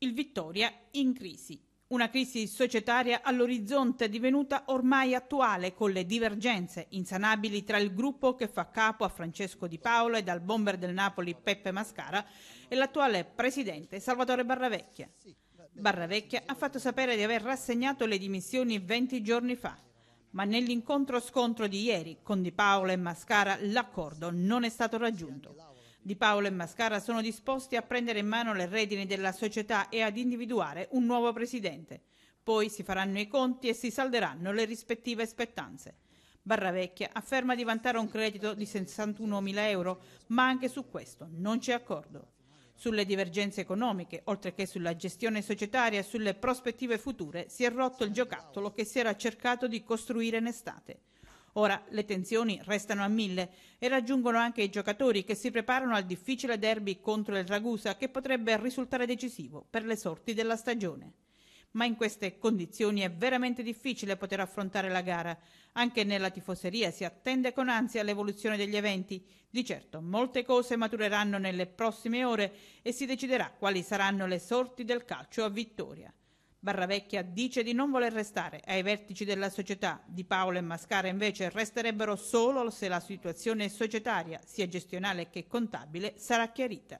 Il Vittoria in crisi. Una crisi societaria all'orizzonte divenuta ormai attuale con le divergenze insanabili tra il gruppo che fa capo a Francesco Di Paolo e dal bomber del Napoli Peppe Mascara e l'attuale presidente Salvatore Barravecchia. Barravecchia ha fatto sapere di aver rassegnato le dimissioni 20 giorni fa, ma nell'incontro scontro di ieri con Di Paolo e Mascara l'accordo non è stato raggiunto. Di Paolo e Mascara sono disposti a prendere in mano le redini della società e ad individuare un nuovo presidente. Poi si faranno i conti e si salderanno le rispettive aspettanze. Barravecchia afferma di vantare un credito di 61.000 euro, ma anche su questo non c'è accordo. Sulle divergenze economiche, oltre che sulla gestione societaria e sulle prospettive future, si è rotto il giocattolo che si era cercato di costruire in estate. Ora le tensioni restano a mille e raggiungono anche i giocatori che si preparano al difficile derby contro il Ragusa che potrebbe risultare decisivo per le sorti della stagione. Ma in queste condizioni è veramente difficile poter affrontare la gara. Anche nella tifoseria si attende con ansia l'evoluzione degli eventi. Di certo, molte cose matureranno nelle prossime ore e si deciderà quali saranno le sorti del calcio a vittoria. Barravecchia dice di non voler restare ai vertici della società. Di Paolo e Mascara invece resterebbero solo se la situazione societaria, sia gestionale che contabile, sarà chiarita.